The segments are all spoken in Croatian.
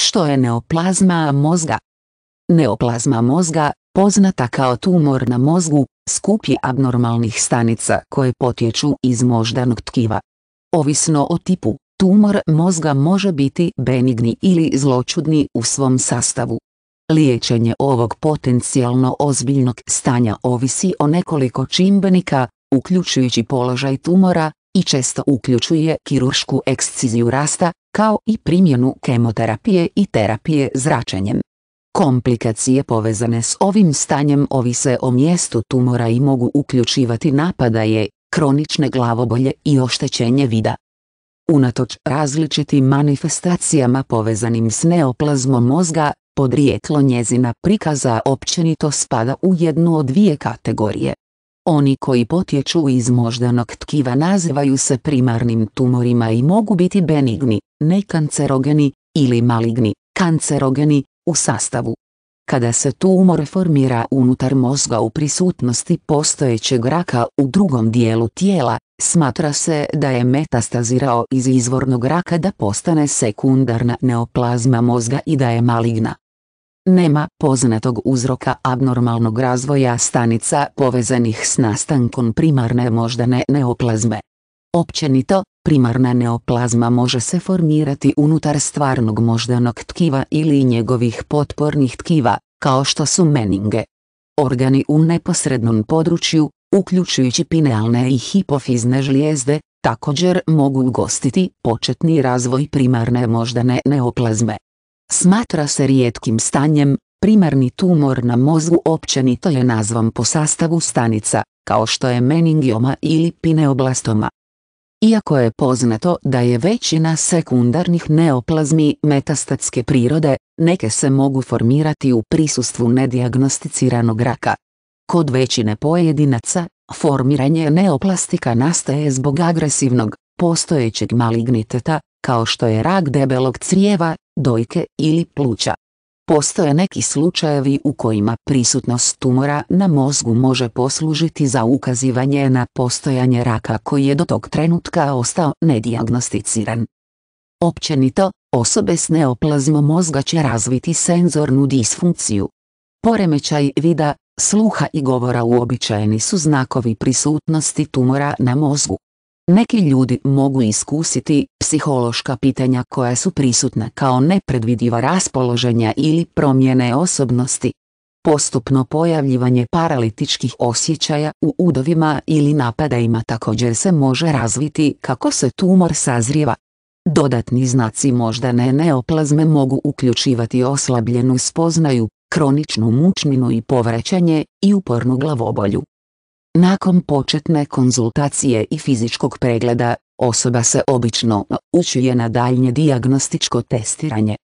Što je neoplazma mozga? Neoplazma mozga, poznata kao tumor na mozgu, skup je abnormalnih stanica koje potječu iz moždanog tkiva. Ovisno o tipu, tumor mozga može biti benigni ili zločudni u svom sastavu. Liječenje ovog potencijalno ozbiljnog stanja ovisi o nekoliko čimbenika, uključujući položaj tumora, i često uključuje kiruršku eksciziju rasta, kao i primjenu kemoterapije i terapije zračenjem. Komplikacije povezane s ovim stanjem ovise o mjestu tumora i mogu uključivati napadaje, kronične glavobolje i oštećenje vida. Unatoč različitim manifestacijama povezanim s neoplazmom mozga, podrijetlo njezina prikaza općenito spada u jednu od dvije kategorije. Oni koji potječu iz moždanog tkiva nazivaju se primarnim tumorima i mogu biti benigni, nekancerogeni, ili maligni, kancerogeni, u sastavu. Kada se tumor formira unutar mozga u prisutnosti postojećeg raka u drugom dijelu tijela, smatra se da je metastazirao iz izvornog raka da postane sekundarna neoplazma mozga i da je maligna. Nema poznatog uzroka abnormalnog razvoja stanica povezanih s nastankom primarne moždane neoplazme. Općenito, primarna neoplazma može se formirati unutar stvarnog moždanog tkiva ili njegovih potpornih tkiva, kao što su meninge. Organi u neposrednom području, uključujući pinealne i hipofizne žlijezde, također mogu ugostiti početni razvoj primarne moždane neoplazme. Smatra se rijetkim stanjem, primarni tumor na mozgu općenito je nazvan po sastavu stanica, kao što je meningioma ili pineoblastoma. Iako je poznato da je većina sekundarnih neoplazmi metastatske prirode, neke se mogu formirati u prisustvu nedijagnosticiranog raka. Kod većine pojedinaca, formiranje neoplastika nastaje zbog agresivnog, postojećeg maligniteta, kao što je rak debelog crijeva, dojke ili pluća. Postoje neki slučajevi u kojima prisutnost tumora na mozgu može poslužiti za ukazivanje na postojanje raka koji je do tog trenutka ostao nedijagnosticiran. Općenito, osobe s neoplazmom mozga će razviti senzornu disfunkciju. Poremećaj vida, sluha i govora uobičajeni su znakovi prisutnosti tumora na mozgu. Neki ljudi mogu iskusiti psihološka pitanja koja su prisutna kao nepredvidiva raspoloženja ili promjene osobnosti. Postupno pojavljivanje paralitičkih osjećaja u udovima ili napadajima također se može razviti kako se tumor sazrijeva. Dodatni znaci moždane neoplazme mogu uključivati oslabljenu spoznaju, kroničnu mučninu i povraćanje i upornu glavobolju. Nakon početne konzultacije i fizičkog pregleda, osoba se obično učuje na daljnje dijagnostičko testiranje.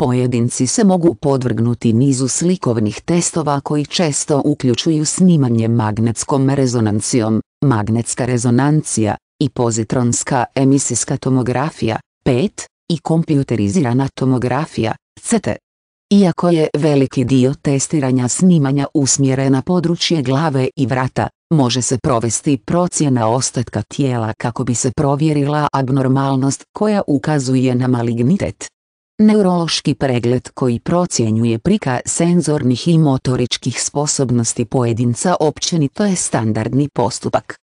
Pojedinci se mogu podvrgnuti nizu slikovnih testova koji često uključuju snimanje magnetskom rezonancijom, magnetska rezonancija, i pozitronska emisijska tomografija, PET, i kompjuterizirana tomografija, CT. E iako je veliki dio testiranja snimanja usmjeren na područje glave i vrata, može se provesti procjena ostatka tijela kako bi se provjerila abnormalnost koja ukazuje na malignitet. Neurološki pregled koji procjenjuje prika senzornih i motoričkih sposobnosti pojedinca općenito je standardni postupak.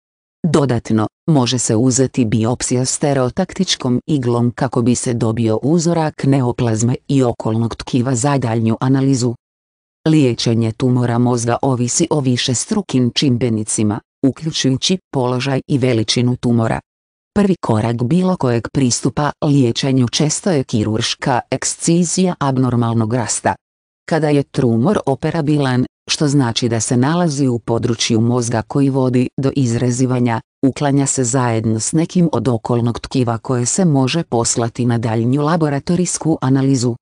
Dodatno, može se uzeti biopsija stereotaktičkom iglom kako bi se dobio uzorak neoplazme i okolnog tkiva za daljnju analizu. Liječenje tumora mozga ovisi o više strukim čimbenicima, uključujući položaj i veličinu tumora. Prvi korak bilo kojeg pristupa liječenju često je kirurška ekscizija abnormalnog rasta kada je trumor operabilan, što znači da se nalazi u području mozga koji vodi do izrezivanja, uklanja se zajedno s nekim od okolnog tkiva koje se može poslati na daljnju laboratorijsku analizu.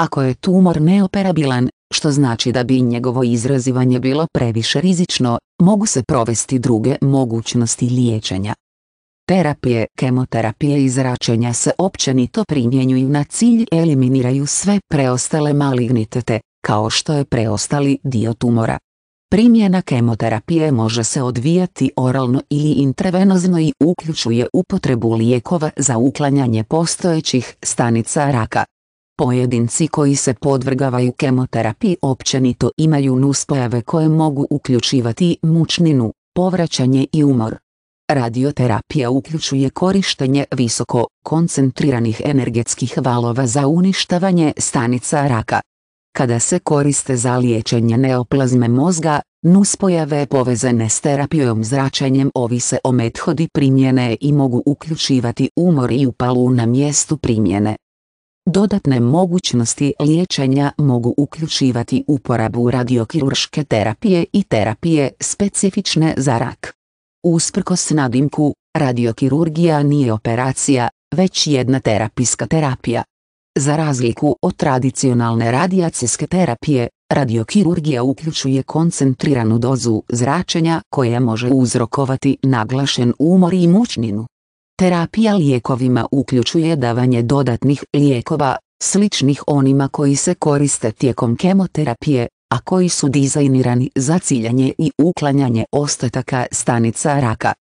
Ako je tumor neoperabilan, što znači da bi njegovo izrazivanje bilo previše rizično, mogu se provesti druge mogućnosti liječenja. Terapije kemoterapije i zračenja se općenito primjenjuju na cilj eliminiraju sve preostale malignitete, kao što je preostali dio tumora. Primjena kemoterapije može se odvijati oralno ili intravenozno i uključuje upotrebu lijekova za uklanjanje postojećih stanica raka. Pojedinci koji se podvrgavaju kemoterapiji općenito imaju nuspojave koje mogu uključivati mučninu, povraćanje i umor. Radioterapija uključuje korištenje visoko koncentriranih energetskih valova za uništavanje stanica raka. Kada se koriste za liječenje neoplazme mozga, nuspojave povezane s terapijom zračenjem ovise o methodi primjene i mogu uključivati umor i upalu na mjestu primjene. Dodatne mogućnosti liječenja mogu uključivati uporabu radiokirurške terapije i terapije specifične za rak. Usprkos nadimku, radiokirurgija nije operacija, već jedna terapijska terapija. Za razliku od tradicionalne radijacijske terapije, radiokirurgija uključuje koncentriranu dozu zračenja koja može uzrokovati naglašen umor i mučninu. Terapija lijekovima uključuje davanje dodatnih lijekova, sličnih onima koji se koriste tijekom kemoterapije, a koji su dizajnirani za ciljanje i uklanjanje ostataka stanica raka.